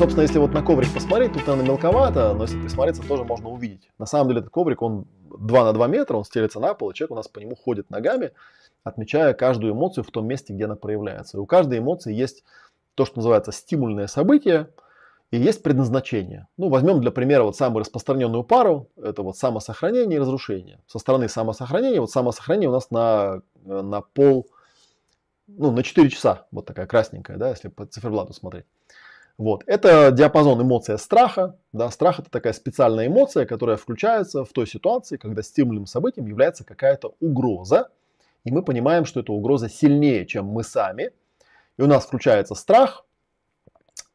Собственно, если вот на коврик посмотреть, тут, наверное, мелковато, но если присмотреться, тоже можно увидеть. На самом деле этот коврик, он 2 на 2 метра, он стелится на пол, и человек у нас по нему ходит ногами, отмечая каждую эмоцию в том месте, где она проявляется. И у каждой эмоции есть то, что называется стимульное событие, и есть предназначение. Ну, возьмем для примера вот самую распространенную пару, это вот самосохранение и разрушение. Со стороны самосохранения, вот самосохранение у нас на, на пол, ну, на 4 часа, вот такая красненькая, да, если по циферблату смотреть. Вот. Это диапазон эмоция страха. Да? Страх – это такая специальная эмоция, которая включается в той ситуации, когда стимулем событием является какая-то угроза. И мы понимаем, что эта угроза сильнее, чем мы сами. И у нас включается страх,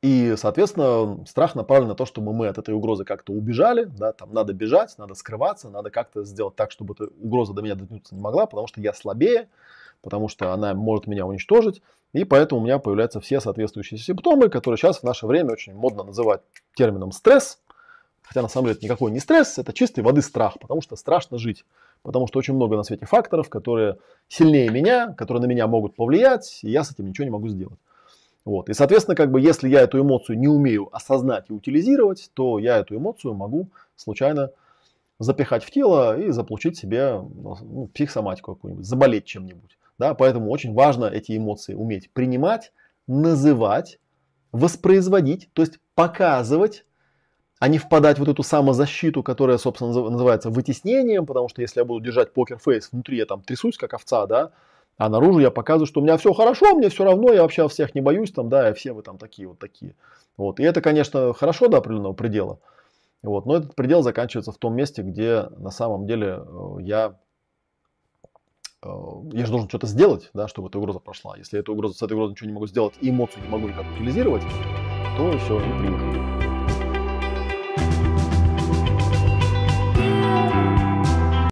и, соответственно, страх направлен на то, чтобы мы от этой угрозы как-то убежали, да, там надо бежать, надо скрываться, надо как-то сделать так, чтобы эта угроза до меня дотянуться не могла, потому что я слабее, потому что она может меня уничтожить, и поэтому у меня появляются все соответствующие симптомы, которые сейчас в наше время очень модно называть термином стресс, хотя на самом деле это никакой не стресс, это чистой воды страх, потому что страшно жить, потому что очень много на свете факторов, которые сильнее меня, которые на меня могут повлиять, и я с этим ничего не могу сделать. Вот. И, соответственно, как бы, если я эту эмоцию не умею осознать и утилизировать, то я эту эмоцию могу случайно запихать в тело и заполучить себе ну, психосоматику какую-нибудь, заболеть чем-нибудь. Да, поэтому очень важно эти эмоции уметь принимать, называть, воспроизводить, то есть показывать, а не впадать в вот эту самозащиту, которая, собственно, называется вытеснением, потому что если я буду держать покерфейс внутри, я там трясусь, как овца, да, а наружу я показываю, что у меня все хорошо, мне все равно, я вообще всех не боюсь, там, да, и все вы там такие вот такие. Вот. И это, конечно, хорошо до определенного предела. Вот. Но этот предел заканчивается в том месте, где на самом деле э, я Э, я же должен что-то сделать, да, чтобы эта угроза прошла. Если эта угроза, с этой угрозой ничего не могу сделать и эмоцию не могу никак утилизировать, то все, не приехали.